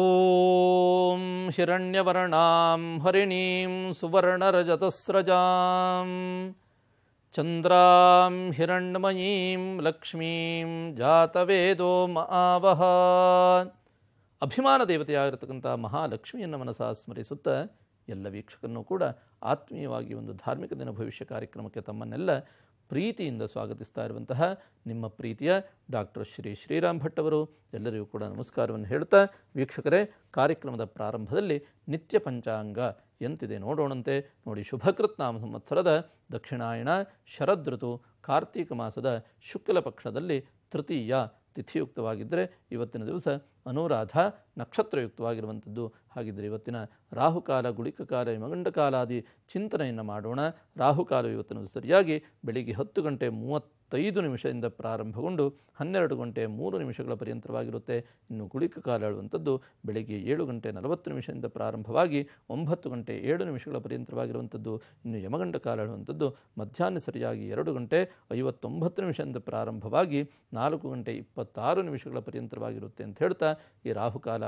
ಓಂ ಹಿರಣ್ಯವರ್ಣಾಂ ಹರಿಣೀಂ ಸುವರ್ಣರಜತಸ್ರಜಾಂ ಚಂದ್ರಾಂ ಹಿರಣ್ಮಯೀಂ ಲಕ್ಷ್ಮೀಂ ಜಾತವೇದೋ ಮಾವಹ ಅಭಿಮಾನ ದೇವತೆಯಾಗಿರ್ತಕ್ಕಂಥ ಮಹಾಲಕ್ಷ್ಮಿಯನ್ನು ಮನಸಾ ಸ್ಮರಿಸುತ್ತ ಎಲ್ಲ ವೀಕ್ಷಕರನ್ನು ಕೂಡ ಆತ್ಮೀಯವಾಗಿ ಒಂದು ಧಾರ್ಮಿಕ ದಿನ ಭವಿಷ್ಯ ಕಾರ್ಯಕ್ರಮಕ್ಕೆ ತಮ್ಮನ್ನೆಲ್ಲ ಪ್ರೀತಿಯಿಂದ ಸ್ವಾಗತಿಸ್ತಾ ಇರುವಂತಹ ನಿಮ್ಮ ಪ್ರೀತಿಯ ಡಾಕ್ಟರ್ ಶ್ರೀ ಶ್ರೀರಾಮ್ ಭಟ್ ಅವರು ಎಲ್ಲರಿಗೂ ಕೂಡ ನಮಸ್ಕಾರವನ್ನು ಹೇಳ್ತಾ ವೀಕ್ಷಕರೇ ಕಾರ್ಯಕ್ರಮದ ಪ್ರಾರಂಭದಲ್ಲಿ ನಿತ್ಯ ಪಂಚಾಂಗ ಎಂತಿದೆ ನೋಡೋಣಂತೆ ನೋಡಿ ನಾಮ ಸಂವತ್ಸರದ ದಕ್ಷಿಣಾಯಣ ಋತು ಕಾರ್ತೀಕ ಮಾಸದ ಶುಕ್ಲ ಪಕ್ಷದಲ್ಲಿ ತೃತೀಯ ತಿಥಿಯುಕ್ತವಾಗಿದ್ದರೆ ಇವತ್ತಿನ ದಿವಸ ಅನುರಾಧ ನಕ್ಷತ್ರಯುಕ್ತವಾಗಿರುವಂಥದ್ದು ಹಾಗಿದ್ದರೆ ಇವತ್ತಿನ ರಾಹುಕಾಲ ಯಮಗಂಡ ಕಾಲಾದಿ ಚಿಂತನೆಯನ್ನು ಮಾಡೋಣ ರಾಹುಕಾಲ ಇವತ್ತಿನ ಸರಿಯಾಗಿ ಬೆಳಿಗ್ಗೆ ಹತ್ತು ಗಂಟೆ ಮೂವತ್ತೈದು ನಿಮಿಷದಿಂದ ಪ್ರಾರಂಭಗೊಂಡು ಹನ್ನೆರಡು ಗಂಟೆ ಮೂರು ನಿಮಿಷಗಳ ಪರ್ಯಂತವಾಗಿರುತ್ತೆ ಇನ್ನು ಕಾಲ ಹೇಳುವಂಥದ್ದು ಬೆಳಿಗ್ಗೆ ಏಳು ಗಂಟೆ ನಲವತ್ತು ನಿಮಿಷದಿಂದ ಪ್ರಾರಂಭವಾಗಿ ಒಂಬತ್ತು ಗಂಟೆ ಏಳು ನಿಮಿಷಗಳ ಪರ್ಯಂತವಾಗಿರುವಂಥದ್ದು ಇನ್ನು ಯಮಗಂಡ ಕಾಲ ಹೇಳುವಂಥದ್ದು ಮಧ್ಯಾಹ್ನ ಸರಿಯಾಗಿ ಎರಡು ಗಂಟೆ ಐವತ್ತೊಂಬತ್ತು ನಿಮಿಷದಿಂದ ಪ್ರಾರಂಭವಾಗಿ ನಾಲ್ಕು ಗಂಟೆ ಇಪ್ಪತ್ತಾರು ನಿಮಿಷಗಳ ಪರ್ಯಂತವಾಗಿರುತ್ತೆ ಅಂತ ಹೇಳ್ತಾ ಈ ರಾಹುಕಾಲ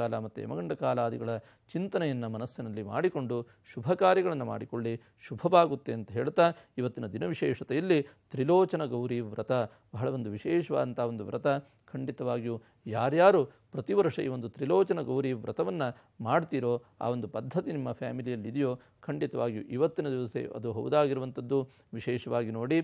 ಕಾಲ ಮತ್ತು ಯಮಗಂಡ ಕಾಲಾದಿಗಳ ಚಿಂತನೆ ಪ್ರಾರ್ಥನೆಯನ್ನು ಮನಸ್ಸಿನಲ್ಲಿ ಮಾಡಿಕೊಂಡು ಶುಭ ಕಾರ್ಯಗಳನ್ನು ಮಾಡಿಕೊಳ್ಳಿ ಶುಭವಾಗುತ್ತೆ ಅಂತ ಹೇಳ್ತಾ ಇವತ್ತಿನ ದಿನ ವಿಶೇಷತೆಯಲ್ಲಿ ತ್ರಿಲೋಚನ ಗೌರಿ ವ್ರತ ಬಹಳ ಒಂದು ವಿಶೇಷವಾದಂಥ ಒಂದು ವ್ರತ ಖಂಡಿತವಾಗಿಯೂ ಯಾರ್ಯಾರು ಪ್ರತಿ ವರ್ಷ ಈ ಒಂದು ತ್ರಿಲೋಚನ ಗೌರಿ ವ್ರತವನ್ನು ಮಾಡ್ತೀರೋ ಆ ಒಂದು ಪದ್ಧತಿ ನಿಮ್ಮ ಫ್ಯಾಮಿಲಿಯಲ್ಲಿ ಇದೆಯೋ ಖಂಡಿತವಾಗಿಯೂ ಇವತ್ತಿನ ದಿವಸ ಅದು ಹೌದಾಗಿರುವಂಥದ್ದು ವಿಶೇಷವಾಗಿ ನೋಡಿ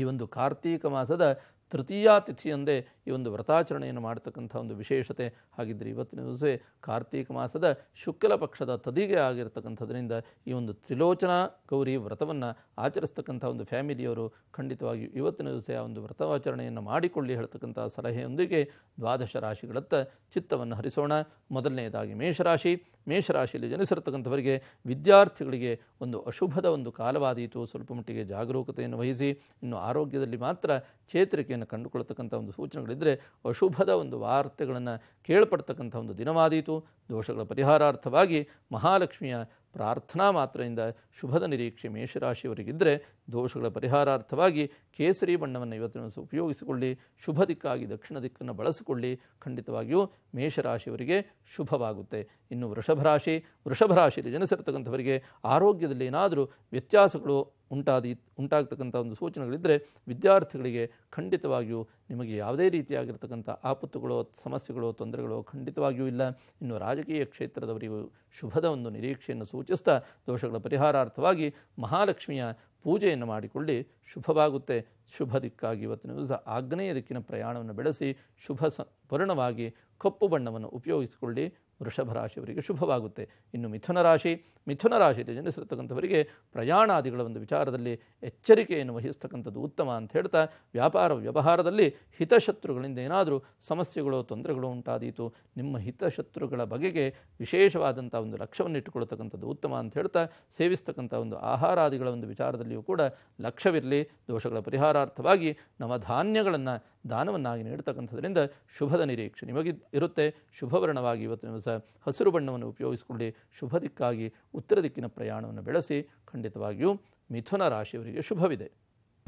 ಈ ಒಂದು ಕಾರ್ತೀಕ ಮಾಸದ ತೃತೀಯ ತಿಥಿಯಂದೇ ಈ ಒಂದು ವ್ರತಾಚರಣೆಯನ್ನು ಮಾಡತಕ್ಕಂಥ ಒಂದು ವಿಶೇಷತೆ ಹಾಗಿದ್ದರೆ ಇವತ್ತಿನ ದಿವಸ ಕಾರ್ತೀಕ ಮಾಸದ ಶುಕ್ಲ ಪಕ್ಷದ ತದಿಗೆ ಆಗಿರತಕ್ಕಂಥದ್ರಿಂದ ಈ ಒಂದು ತ್ರಿಲೋಚನಾ ಗೌರಿ ವ್ರತವನ್ನು ಆಚರಿಸ್ತಕ್ಕಂಥ ಒಂದು ಫ್ಯಾಮಿಲಿಯವರು ಖಂಡಿತವಾಗಿಯೂ ಇವತ್ತಿನ ದಿವಸ ಆ ಒಂದು ವ್ರತಾಚರಣೆಯನ್ನು ಮಾಡಿಕೊಳ್ಳಿ ಹೇಳ್ತಕ್ಕಂಥ ಸಲಹೆಯೊಂದಿಗೆ ದ್ವಾದಶ ರಾಶಿಗಳತ್ತ ಚಿತ್ತವನ್ನು ಹರಿಸೋಣ ಮೊದಲನೆಯದಾಗಿ ಮೇಷರಾಶಿ ಮೇಷರಾಶಿಯಲ್ಲಿ ಜನಿಸಿರತಕ್ಕಂಥವರಿಗೆ ವಿದ್ಯಾರ್ಥಿಗಳಿಗೆ ಒಂದು ಅಶುಭದ ಒಂದು ಕಾಲವಾದೀತು ಸ್ವಲ್ಪ ಮಟ್ಟಿಗೆ ಜಾಗರೂಕತೆಯನ್ನು ವಹಿಸಿ ಇನ್ನು ಆರೋಗ್ಯದಲ್ಲಿ ಮಾತ್ರ ಚೇತರಿಕೆ ಸಮಸ್ಯೆಯನ್ನು ಕಂಡುಕೊಳ್ತಕ್ಕಂಥ ಒಂದು ಸೂಚನೆಗಳಿದ್ದರೆ ಅಶುಭದ ಒಂದು ವಾರ್ತೆಗಳನ್ನು ಕೇಳ್ಪಡ್ತಕ್ಕಂಥ ಒಂದು ದಿನವಾದೀತು ದೋಷಗಳ ಪರಿಹಾರಾರ್ಥವಾಗಿ ಮಹಾಲಕ್ಷ್ಮಿಯ ಪ್ರಾರ್ಥನಾ ಮಾತ್ರದಿಂದ ಶುಭದ ನಿರೀಕ್ಷೆ ಮೇಷರಾಶಿಯವರಿಗಿದ್ದರೆ ದೋಷಗಳ ಪರಿಹಾರಾರ್ಥವಾಗಿ ಕೇಸರಿ ಬಣ್ಣವನ್ನು ಇವತ್ತಿನ ದಿವಸ ಉಪಯೋಗಿಸಿಕೊಳ್ಳಿ ಶುಭ ದಿಕ್ಕಾಗಿ ದಕ್ಷಿಣ ದಿಕ್ಕನ್ನು ಬಳಸಿಕೊಳ್ಳಿ ಖಂಡಿತವಾಗಿಯೂ ಮೇಷರಾಶಿಯವರಿಗೆ ಶುಭವಾಗುತ್ತೆ ಇನ್ನು ವೃಷಭರಾಶಿ ವೃಷಭರಾಶಿಯಲ್ಲಿ ಜನಿಸಿರ್ತಕ್ಕಂಥವರಿಗೆ ಆರೋಗ್ಯದಲ್ಲಿ ಏನಾದರೂ ವ್ಯತ್ಯಾಸಗಳು ಉಂಟಾದಿ ಉಂಟಾಗ್ತಕ್ಕಂಥ ಒಂದು ಸೂಚನೆಗಳಿದ್ದರೆ ವಿದ್ಯಾರ್ಥಿಗಳಿಗೆ ಖಂಡಿತವಾಗಿಯೂ ನಿಮಗೆ ಯಾವುದೇ ರೀತಿಯಾಗಿರ್ತಕ್ಕಂಥ ಆಪತ್ತುಗಳು ಸಮಸ್ಯೆಗಳು ತೊಂದರೆಗಳು ಖಂಡಿತವಾಗಿಯೂ ಇಲ್ಲ ಇನ್ನು ರಾಜಕೀಯ ಕ್ಷೇತ್ರದವರಿಗೂ ಶುಭದ ಒಂದು ನಿರೀಕ್ಷೆಯನ್ನು ಸೂಚನೆ ಸೂಚಿಸ್ತ ದೋಷಗಳ ಪರಿಹಾರಾರ್ಥವಾಗಿ ಮಹಾಲಕ್ಷ್ಮಿಯ ಪೂಜೆಯನ್ನು ಮಾಡಿಕೊಳ್ಳಿ ಶುಭವಾಗುತ್ತೆ ಶುಭ ದಿಕ್ಕಾಗಿ ಇವತ್ತಿನ ದಿವಸ ಆಗ್ನೇಯ ದಿಕ್ಕಿನ ಪ್ರಯಾಣವನ್ನು ಬೆಳೆಸಿ ಶುಭ ಸ ವರ್ಣವಾಗಿ ಕಪ್ಪು ಬಣ್ಣವನ್ನು ಉಪಯೋಗಿಸಿಕೊಳ್ಳಿ ವೃಷಭ ರಾಶಿಯವರಿಗೆ ಶುಭವಾಗುತ್ತೆ ಇನ್ನು ಮಿಥುನ ರಾಶಿ ಮಿಥುನ ರಾಶಿಯಲ್ಲಿ ಜನಿಸಿರ್ತಕ್ಕಂಥವರಿಗೆ ಪ್ರಯಾಣಾದಿಗಳ ಒಂದು ವಿಚಾರದಲ್ಲಿ ಎಚ್ಚರಿಕೆಯನ್ನು ವಹಿಸ್ತಕ್ಕಂಥದ್ದು ಉತ್ತಮ ಅಂತ ಹೇಳ್ತಾ ವ್ಯಾಪಾರ ವ್ಯವಹಾರದಲ್ಲಿ ಹಿತಶತ್ರುಗಳಿಂದ ಏನಾದರೂ ಸಮಸ್ಯೆಗಳು ತೊಂದರೆಗಳು ಉಂಟಾದೀತು ನಿಮ್ಮ ಹಿತಶತ್ರುಗಳ ಬಗೆಗೆ ವಿಶೇಷವಾದಂಥ ಒಂದು ಲಕ್ಷ್ಯವನ್ನು ಇಟ್ಟುಕೊಳ್ತಕ್ಕಂಥದ್ದು ಉತ್ತಮ ಅಂತ ಹೇಳ್ತಾ ಸೇವಿಸ್ತಕ್ಕಂಥ ಒಂದು ಆಹಾರಾದಿಗಳ ಒಂದು ವಿಚಾರದಲ್ಲಿಯೂ ಕೂಡ ಲಕ್ಷ್ಯವಿರಲಿ ದೋಷಗಳ ಪರಿಹಾರಾರ್ಥವಾಗಿ ನವಧಾನ್ಯಗಳನ್ನು ದಾನವನ್ನಾಗಿ ನೀಡ್ತಕ್ಕಂಥದ್ರಿಂದ ಶುಭದ ನಿರೀಕ್ಷೆ ನಿಮಗೆ ಇರುತ್ತೆ ಶುಭವರ್ಣವಾಗಿ ಇವತ್ತಿನ ದಿವಸ ಹಸಿರು ಬಣ್ಣವನ್ನು ಉಪಯೋಗಿಸಿಕೊಳ್ಳಿ ಶುಭ ದಿಕ್ಕಾಗಿ ಉತ್ತರ ದಿಕ್ಕಿನ ಪ್ರಯಾಣವನ್ನು ಬೆಳೆಸಿ ಖಂಡಿತವಾಗಿಯೂ ಮಿಥುನ ರಾಶಿಯವರಿಗೆ ಶುಭವಿದೆ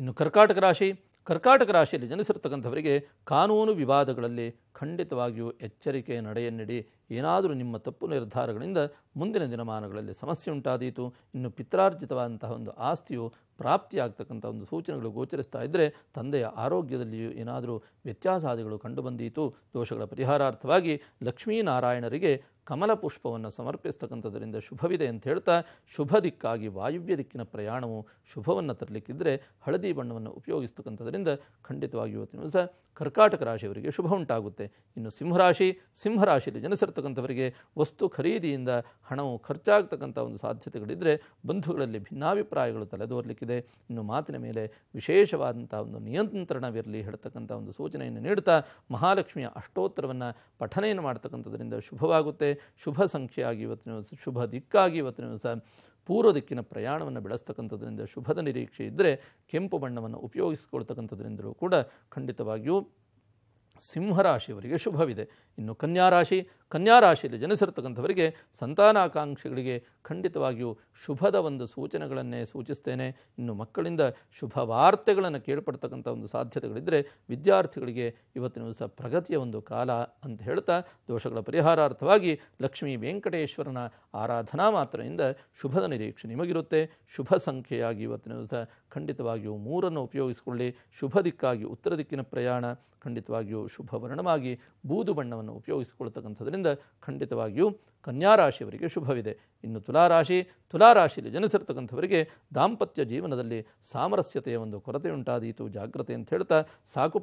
ಇನ್ನು ಕರ್ಕಾಟಕ ರಾಶಿ ಕರ್ಕಾಟಕ ರಾಶಿಯಲ್ಲಿ ಜನಿಸಿರ್ತಕ್ಕಂಥವರಿಗೆ ಕಾನೂನು ವಿವಾದಗಳಲ್ಲಿ ಖಂಡಿತವಾಗಿಯೂ ಎಚ್ಚರಿಕೆ ನಡೆಯನ್ನಿಡಿ ಏನಾದರೂ ನಿಮ್ಮ ತಪ್ಪು ನಿರ್ಧಾರಗಳಿಂದ ಮುಂದಿನ ದಿನಮಾನಗಳಲ್ಲಿ ಸಮಸ್ಯೆ ಉಂಟಾದೀತು ಇನ್ನು ಪಿತ್ರಾರ್ಜಿತವಾದಂತಹ ಒಂದು ಆಸ್ತಿಯು ಪ್ರಾಪ್ತಿಯಾಗ್ತಕ್ಕಂಥ ಒಂದು ಸೂಚನೆಗಳು ಗೋಚರಿಸ್ತಾ ಇದ್ದರೆ ತಂದೆಯ ಆರೋಗ್ಯದಲ್ಲಿಯೂ ಏನಾದರೂ ವ್ಯತ್ಯಾಸಾದಿಗಳು ಕಂಡುಬಂದೀತು ದೋಷಗಳ ಪರಿಹಾರಾರ್ಥವಾಗಿ ಲಕ್ಷ್ಮೀನಾರಾಯಣರಿಗೆ ಕಮಲ ಪುಷ್ಪವನ್ನು ಸಮರ್ಪಿಸ್ತಕ್ಕಂಥದ್ದರಿಂದ ಶುಭವಿದೆ ಅಂತ ಹೇಳ್ತಾ ಶುಭ ದಿಕ್ಕಾಗಿ ವಾಯುವ್ಯ ದಿಕ್ಕಿನ ಪ್ರಯಾಣವು ಶುಭವನ್ನು ತರಲಿಕ್ಕಿದ್ದರೆ ಹಳದಿ ಬಣ್ಣವನ್ನು ಉಪಯೋಗಿಸ್ತಕ್ಕಂಥದ್ರಿಂದ ಖಂಡಿತವಾಗಿ ಇವತ್ತಿನ ದಿವಸ ಕರ್ಕಾಟಕ ರಾಶಿಯವರಿಗೆ ಶುಭ ಉಂಟಾಗುತ್ತೆ ಇನ್ನು ಸಿಂಹರಾಶಿ ಸಿಂಹರಾಶಿಯಲ್ಲಿ ಜನಿಸಿರ್ತಕ್ಕಂಥವರಿಗೆ ವಸ್ತು ಖರೀದಿಯಿಂದ ಹಣವು ಖರ್ಚಾಗ್ತಕ್ಕಂಥ ಒಂದು ಸಾಧ್ಯತೆಗಳಿದ್ದರೆ ಬಂಧುಗಳಲ್ಲಿ ಭಿನ್ನಾಭಿಪ್ರಾಯಗಳು ತಲೆದೋರಲಿಕ್ಕಿದೆ ಇನ್ನು ಮಾತಿನ ಮೇಲೆ ವಿಶೇಷವಾದಂಥ ಒಂದು ನಿಯಂತ್ರಣವಿರಲಿ ಹೇಳ್ತಕ್ಕಂಥ ಒಂದು ಸೂಚನೆಯನ್ನು ನೀಡುತ್ತಾ ಮಹಾಲಕ್ಷ್ಮಿಯ ಅಷ್ಟೋತ್ತರವನ್ನು ಪಠನೆಯನ್ನು ಮಾಡ್ತಕ್ಕಂಥದ್ರಿಂದ ಶುಭವಾಗುತ್ತೆ ಶುಭ ಸಂಖ್ಯೆಯಾಗಿ ಇವತ್ತಿನ ದಿವಸ ಶುಭ ದಿಕ್ಕಾಗಿ ಇವತ್ತಿನ ದಿವಸ ಪೂರ್ವ ದಿಕ್ಕಿನ ಪ್ರಯಾಣವನ್ನು ಬೆಳೆಸ್ತಕ್ಕಂಥದ್ರಿಂದ ಶುಭದ ನಿರೀಕ್ಷೆ ಇದ್ದರೆ ಕೆಂಪು ಬಣ್ಣವನ್ನು ಉಪಯೋಗಿಸಿಕೊಳ್ತಕ್ಕಂಥದ್ರಿಂದಲೂ ಕೂಡ ಖಂಡಿತವಾಗಿಯೂ ಸಿಂಹರಾಶಿಯವರಿಗೆ ಶುಭವಿದೆ ಇನ್ನು ಕನ್ಯಾರಾಶಿ ಕನ್ಯಾರಾಶಿಯಲ್ಲಿ ಜನಿಸಿರ್ತಕ್ಕಂಥವರಿಗೆ ಸಂತಾನಾಕಾಂಕ್ಷಿಗಳಿಗೆ ಖಂಡಿತವಾಗಿಯೂ ಶುಭದ ಒಂದು ಸೂಚನೆಗಳನ್ನೇ ಸೂಚಿಸ್ತೇನೆ ಇನ್ನು ಮಕ್ಕಳಿಂದ ಶುಭ ವಾರ್ತೆಗಳನ್ನು ಕೇಳ್ಪಡ್ತಕ್ಕಂಥ ಒಂದು ಸಾಧ್ಯತೆಗಳಿದ್ದರೆ ವಿದ್ಯಾರ್ಥಿಗಳಿಗೆ ಇವತ್ತಿನ ದಿವಸ ಪ್ರಗತಿಯ ಒಂದು ಕಾಲ ಅಂತ ಹೇಳ್ತಾ ದೋಷಗಳ ಪರಿಹಾರಾರ್ಥವಾಗಿ ಲಕ್ಷ್ಮೀ ವೆಂಕಟೇಶ್ವರನ ಆರಾಧನಾ ಮಾತ್ರೆಯಿಂದ ಶುಭದ ನಿರೀಕ್ಷೆ ನಿಮಗಿರುತ್ತೆ ಶುಭ ಸಂಖ್ಯೆಯಾಗಿ ಇವತ್ತಿನ ದಿವಸ ಖಂಡಿತವಾಗಿಯೂ ಮೂರನ್ನು ಉಪಯೋಗಿಸಿಕೊಳ್ಳಿ ಶುಭ ದಿಕ್ಕಾಗಿ ಉತ್ತರ ದಿಕ್ಕಿನ ಪ್ರಯಾಣ ಖಂಡಿತವಾಗಿಯೂ ಶುಭ ವರ್ಣವಾಗಿ ಬೂದು ಬಣ್ಣವನ್ನು ಉಪಯೋಗಿಸಿಕೊಳ್ತಕ್ಕಂಥದ್ರಿಂದ ಆದ್ದರಿಂದ ಖಂಡಿತವಾಗಿಯೂ ಕನ್ಯಾರಾಶಿಯವರಿಗೆ ಶುಭವಿದೆ ಇನ್ನು ತುಲಾರಾಶಿ ತುಲಾರಾಶಿಯಲ್ಲಿ ಜನಿಸಿರ್ತಕ್ಕಂಥವರಿಗೆ ದಾಂಪತ್ಯ ಜೀವನದಲ್ಲಿ ಸಾಮರಸ್ಯತೆಯ ಒಂದು ಕೊರತೆಯುಂಟಾದೀತು ಜಾಗ್ರತೆ ಅಂತ ಹೇಳ್ತಾ ಸಾಕು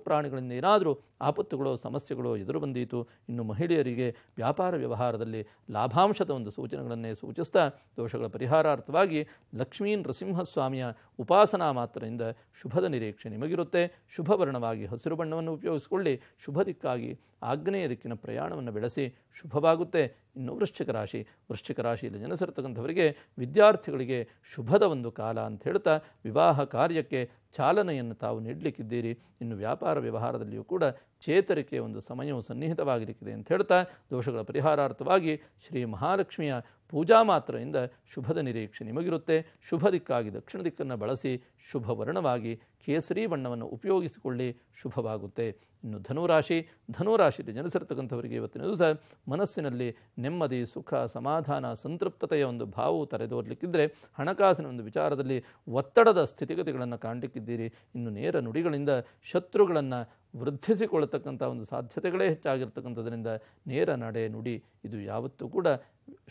ಏನಾದರೂ ಆಪತ್ತುಗಳು ಸಮಸ್ಯೆಗಳು ಎದುರು ಬಂದೀತು ಇನ್ನು ಮಹಿಳೆಯರಿಗೆ ವ್ಯಾಪಾರ ವ್ಯವಹಾರದಲ್ಲಿ ಲಾಭಾಂಶದ ಒಂದು ಸೂಚನೆಗಳನ್ನೇ ಸೂಚಿಸ್ತಾ ದೋಷಗಳ ಪರಿಹಾರಾರ್ಥವಾಗಿ ಲಕ್ಷ್ಮೀ ನೃಸಿಂಹಸ್ವಾಮಿಯ ಉಪಾಸನಾ ಮಾತ್ರದಿಂದ ಶುಭದ ನಿರೀಕ್ಷೆ ನಿಮಗಿರುತ್ತೆ ಶುಭವರ್ಣವಾಗಿ ಹಸಿರು ಬಣ್ಣವನ್ನು ಉಪಯೋಗಿಸಿಕೊಳ್ಳಿ ಶುಭ ದಿಕ್ಕಾಗಿ ಆಗ್ನೇಯ ದಿಕ್ಕಿನ ಪ್ರಯಾಣವನ್ನು ಬೆಳೆಸಿ ಶುಭವಾಗುತ್ತೆ ಇನ್ನು ವೃಶ್ಚಿಕ ರಾಶಿ ವೃಶ್ಚಿಕ ರಾಶಿಯಲ್ಲಿ ಜನಿಸಿರ್ತಕ್ಕಂಥವರಿಗೆ ವಿದ್ಯಾರ್ಥಿಗಳಿಗೆ ಶುಭದ ಒಂದು ಕಾಲ ಅಂತ ಹೇಳ್ತಾ ವಿವಾಹ ಕಾರ್ಯಕ್ಕೆ ಚಾಲನೆಯನ್ನು ತಾವು ನೀಡಲಿಕ್ಕಿದ್ದೀರಿ ಇನ್ನು ವ್ಯಾಪಾರ ವ್ಯವಹಾರದಲ್ಲಿಯೂ ಕೂಡ ಚೇತರಿಕೆಯ ಒಂದು ಸಮಯವು ಸನ್ನಿಹಿತವಾಗಿರಲಿಕ್ಕಿದೆ ಅಂತ ಹೇಳ್ತಾ ದೋಷಗಳ ಪರಿಹಾರಾರ್ಥವಾಗಿ ಶ್ರೀ ಮಹಾಲಕ್ಷ್ಮಿಯ ಪೂಜಾ ಮಾತ್ರೆಯಿಂದ ಶುಭದ ನಿರೀಕ್ಷೆ ನಿಮಗಿರುತ್ತೆ ಶುಭ ದಿಕ್ಕಾಗಿ ದಕ್ಷಿಣ ದಿಕ್ಕನ್ನು ಬಳಸಿ ಶುಭ ವರ್ಣವಾಗಿ ಕೇಸರಿ ಬಣ್ಣವನ್ನು ಉಪಯೋಗಿಸಿಕೊಳ್ಳಿ ಶುಭವಾಗುತ್ತೆ ಇನ್ನು ಧನುರಾಶಿ ಧನುರಾಶಿಯಲ್ಲಿ ಜನಿಸಿರ್ತಕ್ಕಂಥವರಿಗೆ ಇವತ್ತಿನ ದಿವಸ ಮನಸ್ಸಿನಲ್ಲಿ ನೆಮ್ಮದಿ ಸುಖ ಸಮಾಧಾನ ಸಂತೃಪ್ತತೆಯ ಒಂದು ಭಾವವು ತರೆದೋರ್ಲಿಕ್ಕಿದ್ರೆ ಹಣಕಾಸಿನ ಒಂದು ವಿಚಾರದಲ್ಲಿ ಒತ್ತಡದ ಸ್ಥಿತಿಗತಿಗಳನ್ನು ಕಾಣಲಿಕ್ಕಿದ್ದ ಮಾಡಿದ್ದೀರಿ ಇನ್ನು ನೇರ ನುಡಿಗಳಿಂದ ಶತ್ರುಗಳನ್ನು ವೃದ್ಧಿಸಿಕೊಳ್ಳತಕ್ಕಂಥ ಒಂದು ಸಾಧ್ಯತೆಗಳೇ ಹೆಚ್ಚಾಗಿರ್ತಕ್ಕಂಥದ್ರಿಂದ ನೇರ ನಡೆ ನುಡಿ ಇದು ಯಾವತ್ತೂ ಕೂಡ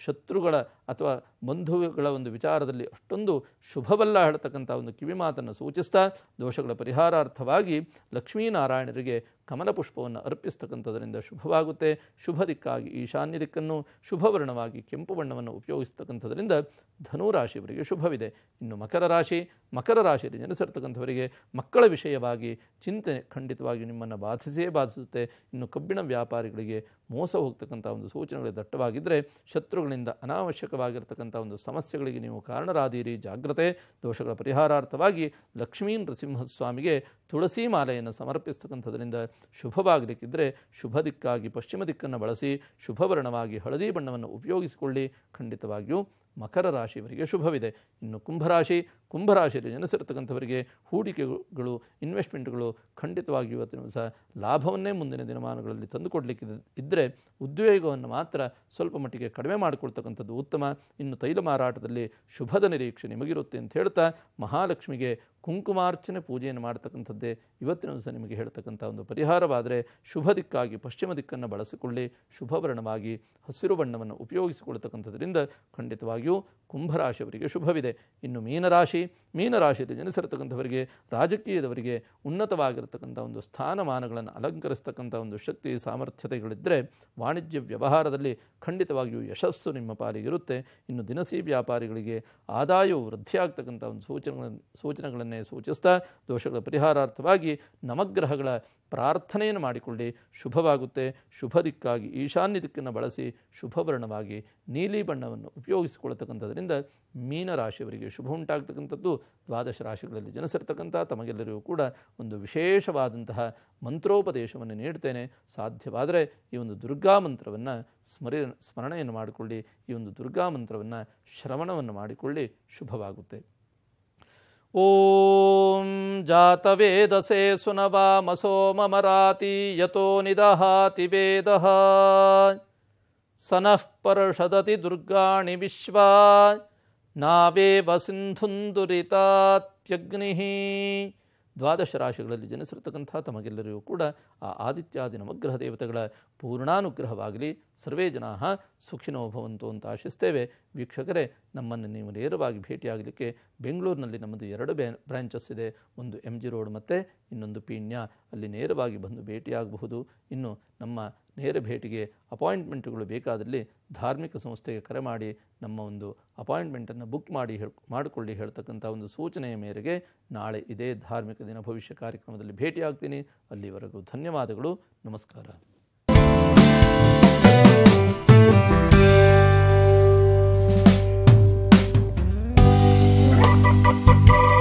ಶತ್ರುಗಳ ಅಥವಾ ಬಂಧುಗಳ ಒಂದು ವಿಚಾರದಲ್ಲಿ ಅಷ್ಟೊಂದು ಶುಭವಲ್ಲ ಹೇಳ್ತಕ್ಕಂಥ ಒಂದು ಕಿವಿಮಾತನ್ನು ಸೂಚಿಸ್ತಾ ದೋಷಗಳ ಪರಿಹಾರಾರ್ಥವಾಗಿ ಲಕ್ಷ್ಮೀನಾರಾಯಣರಿಗೆ ಕಮಲಪುಷ್ಪವನ್ನು ಅರ್ಪಿಸ್ತಕ್ಕಂಥದರಿಂದ ಶುಭವಾಗುತ್ತೆ ಶುಭ ದಿಕ್ಕಾಗಿ ಈಶಾನ್ಯ ದಿಕ್ಕನ್ನು ಶುಭವರ್ಣವಾಗಿ ಕೆಂಪು ಬಣ್ಣವನ್ನು ಉಪಯೋಗಿಸ್ತಕ್ಕಂಥದ್ರಿಂದ ಧನುರಾಶಿಯವರಿಗೆ ಶುಭವಿದೆ ಇನ್ನು ಮಕರ ರಾಶಿ ಮಕರ ರಾಶಿಯಲ್ಲಿ ಜನಿಸಿರ್ತಕ್ಕಂಥವರಿಗೆ ಮಕ್ಕಳ ವಿಷಯವಾಗಿ ಚಿಂತನೆ ಖಂಡಿತವಾಗಿ ನಿಮ್ಮನ್ನು ಬಾಧಿಸಿಯೇ ಬಾಧಿಸುತ್ತೆ ಇನ್ನು ಕಬ್ಬಿಣ ವ್ಯಾಪಾರಿಗಳಿಗೆ ಮೋಸ ಹೋಗ್ತಕ್ಕಂಥ ಒಂದು ಸೂಚನೆಗಳು ದಟ್ಟವಾಗಿದ್ದರೆ ಶತ್ರುಗಳಿಂದ ಅನಾವಶ್ಯಕವಾಗಿರ್ತಕ್ಕಂಥ ಒಂದು ಸಮಸ್ಯೆಗಳಿಗೆ ನೀವು ಕಾರಣರಾದಿರಿ ಜಾಗ್ರತೆ ದೋಷಗಳ ಪರಿಹಾರಾರ್ಥವಾಗಿ ಲಕ್ಷ್ಮೀ ನೃಸಿಂಹಸ್ವಾಮಿಗೆ ತುಳಸಿ ಮಾಲೆಯನ್ನು ಸಮರ್ಪಿಸ್ತಕ್ಕಂಥದ್ರಿಂದ ಶುಭವಾಗಲಿಕ್ಕಿದ್ದರೆ ಶುಭ ದಿಕ್ಕಾಗಿ ಪಶ್ಚಿಮ ದಿಕ್ಕನ್ನು ಬಳಸಿ ಶುಭವರ್ಣವಾಗಿ ಹಳದಿ ಬಣ್ಣವನ್ನು ಉಪಯೋಗಿಸಿಕೊಳ್ಳಿ ಖಂಡಿತವಾಗಿಯೂ ಮಕರ ರಾಶಿಯವರಿಗೆ ಶುಭವಿದೆ ಇನ್ನು ಕುಂಭರಾಶಿ ಕುಂಭರಾಶಿಯಲ್ಲಿ ಜನಿಸಿರ್ತಕ್ಕಂಥವರಿಗೆ ಹೂಡಿಕೆಗಳು ಇನ್ವೆಸ್ಟ್ಮೆಂಟ್ಗಳು ಖಂಡಿತವಾಗಿಯೂ ಇವತ್ತಿನ ಸಹ ಲಾಭವನ್ನೇ ಮುಂದಿನ ದಿನಮಾನಗಳಲ್ಲಿ ತಂದುಕೊಡಲಿಕ್ಕೆ ಇದ್ದ ಇದ್ದರೆ ಉದ್ವೇಗವನ್ನು ಮಾತ್ರ ಸ್ವಲ್ಪ ಮಟ್ಟಿಗೆ ಕಡಿಮೆ ಮಾಡಿಕೊಳ್ತಕ್ಕಂಥದ್ದು ಉತ್ತಮ ಇನ್ನು ತೈಲ ಮಾರಾಟದಲ್ಲಿ ಶುಭದ ನಿರೀಕ್ಷೆ ನಿಮಗಿರುತ್ತೆ ಅಂತ ಹೇಳ್ತಾ ಮಹಾಲಕ್ಷ್ಮಿಗೆ ಕುಂಕುಮಾರ್ಚನೆ ಪೂಜೆಯನ್ನು ಮಾಡ್ತಕ್ಕಂಥದ್ದೇ ಇವತ್ತಿನ ದಿವಸ ನಿಮಗೆ ಹೇಳ್ತಕ್ಕಂಥ ಒಂದು ಪರಿಹಾರವಾದರೆ ಶುಭ ದಿಕ್ಕಾಗಿ ಪಶ್ಚಿಮ ದಿಕ್ಕನ್ನು ಬಳಸಿಕೊಳ್ಳಿ ಶುಭವರ್ಣವಾಗಿ ಹಸಿರು ಬಣ್ಣವನ್ನು ಉಪಯೋಗಿಸಿಕೊಳ್ತಕ್ಕಂಥದ್ರಿಂದ ಖಂಡಿತವಾಗಿಯೂ ಕುಂಭರಾಶಿಯವರಿಗೆ ಶುಭವಿದೆ ಇನ್ನು ಮೀನರಾಶಿ ಮೀನರಾಶಿಯಲ್ಲಿ ಜನಿಸಿರತಕ್ಕಂಥವರಿಗೆ ರಾಜಕೀಯದವರಿಗೆ ಉನ್ನತವಾಗಿರತಕ್ಕಂಥ ಒಂದು ಸ್ಥಾನಮಾನಗಳನ್ನು ಅಲಂಕರಿಸ್ತಕ್ಕಂಥ ಒಂದು ಶಕ್ತಿ ಸಾಮರ್ಥ್ಯತೆಗಳಿದ್ದರೆ ವಾಣಿಜ್ಯ ವ್ಯವಹಾರದಲ್ಲಿ ಖಂಡಿತವಾಗಿಯೂ ಯಶಸ್ಸು ನಿಮ್ಮ ಪಾಲಿಗಿರುತ್ತೆ ಇನ್ನು ದಿನಸಿ ವ್ಯಾಪಾರಿಗಳಿಗೆ ಆದಾಯವು ವೃದ್ಧಿಯಾಗ್ತಕ್ಕಂಥ ಒಂದು ಸೂಚನೆಗಳನ್ನು ಸೂಚನೆಗಳನ್ನು ಸೂಚಿಸ್ತಾ ದೋಷಗಳ ಪರಿಹಾರಾರ್ಥವಾಗಿ ನವಗ್ರಹಗಳ ಪ್ರಾರ್ಥನೆಯನ್ನು ಮಾಡಿಕೊಳ್ಳಿ ಶುಭವಾಗುತ್ತೆ ಶುಭ ದಿಕ್ಕಾಗಿ ಈಶಾನ್ಯ ದಿಕ್ಕನ್ನು ಬಳಸಿ ಶುಭವರ್ಣವಾಗಿ ನೀಲಿ ಬಣ್ಣವನ್ನು ಉಪಯೋಗಿಸಿಕೊಳ್ಳತಕ್ಕಂಥದ್ರಿಂದ ಮೀನರಾಶಿಯವರಿಗೆ ಶುಭ ಉಂಟಾಗ್ತಕ್ಕಂಥದ್ದು ದ್ವಾದಶ ರಾಶಿಗಳಲ್ಲಿ ಜನಿಸಿರ್ತಕ್ಕಂಥ ತಮಗೆಲ್ಲರಿಗೂ ಕೂಡ ಒಂದು ವಿಶೇಷವಾದಂತಹ ಮಂತ್ರೋಪದೇಶವನ್ನು ನೀಡ್ತೇನೆ ಸಾಧ್ಯವಾದರೆ ಈ ಒಂದು ದುರ್ಗಾ ಮಂತ್ರವನ್ನು ಸ್ಮರಿ ಸ್ಮರಣೆಯನ್ನು ಮಾಡಿಕೊಳ್ಳಿ ಈ ಒಂದು ದುರ್ಗಾ ಮಂತ್ರವನ್ನು ಶ್ರವಣವನ್ನು ಮಾಡಿಕೊಳ್ಳಿ ಶುಭವಾಗುತ್ತೆ ॐ जातवेदसे सुनवामसोममराति यतो निदहाति वेदः स नः पर्षदति दुर्गाणि विश्वा नावेव सिन्धुन्दुरितात्यग्निः ದ್ವಾದಶ ರಾಶಿಗಳಲ್ಲಿ ಜನಿಸಿರ್ತಕ್ಕಂಥ ತಮಗೆಲ್ಲರಿಗೂ ಕೂಡ ಆ ಆದಿತ್ಯಾದಿ ನವಗ್ರಹ ದೇವತೆಗಳ ಪೂರ್ಣಾನುಗ್ರಹವಾಗಲಿ ಸರ್ವೇ ಜನಾ ಸುಖಿನೋ ಭವಂತು ಅಂತ ಆಶಿಸ್ತೇವೆ ವೀಕ್ಷಕರೇ ನಮ್ಮನ್ನು ನೀವು ನೇರವಾಗಿ ಭೇಟಿಯಾಗಲಿಕ್ಕೆ ಬೆಂಗಳೂರಿನಲ್ಲಿ ನಮ್ಮದು ಎರಡು ಬ್ರ್ಯಾಂಚಸ್ ಇದೆ ಒಂದು ಎಮ್ ಜಿ ರೋಡ್ ಮತ್ತು ಇನ್ನೊಂದು ಪೀಣ್ಯ ಅಲ್ಲಿ ನೇರವಾಗಿ ಬಂದು ಭೇಟಿಯಾಗಬಹುದು ಇನ್ನು ನಮ್ಮ ನೇರ ಭೇಟಿಗೆ ಅಪಾಯಿಂಟ್ಮೆಂಟ್ಗಳು ಬೇಕಾದಲ್ಲಿ ಧಾರ್ಮಿಕ ಸಂಸ್ಥೆಗೆ ಕರೆ ಮಾಡಿ ನಮ್ಮ ಒಂದು ಅಪಾಯಿಂಟ್ಮೆಂಟನ್ನು ಬುಕ್ ಮಾಡಿ ಹೇಳ್ ಮಾಡಿಕೊಳ್ಳಿ ಹೇಳ್ತಕ್ಕಂಥ ಒಂದು ಸೂಚನೆಯ ಮೇರೆಗೆ ನಾಳೆ ಇದೇ ಧಾರ್ಮಿಕ ದಿನ ಭವಿಷ್ಯ ಕಾರ್ಯಕ್ರಮದಲ್ಲಿ ಭೇಟಿಯಾಗ್ತೀನಿ ಅಲ್ಲಿವರೆಗೂ ಧನ್ಯವಾದಗಳು ನಮಸ್ಕಾರ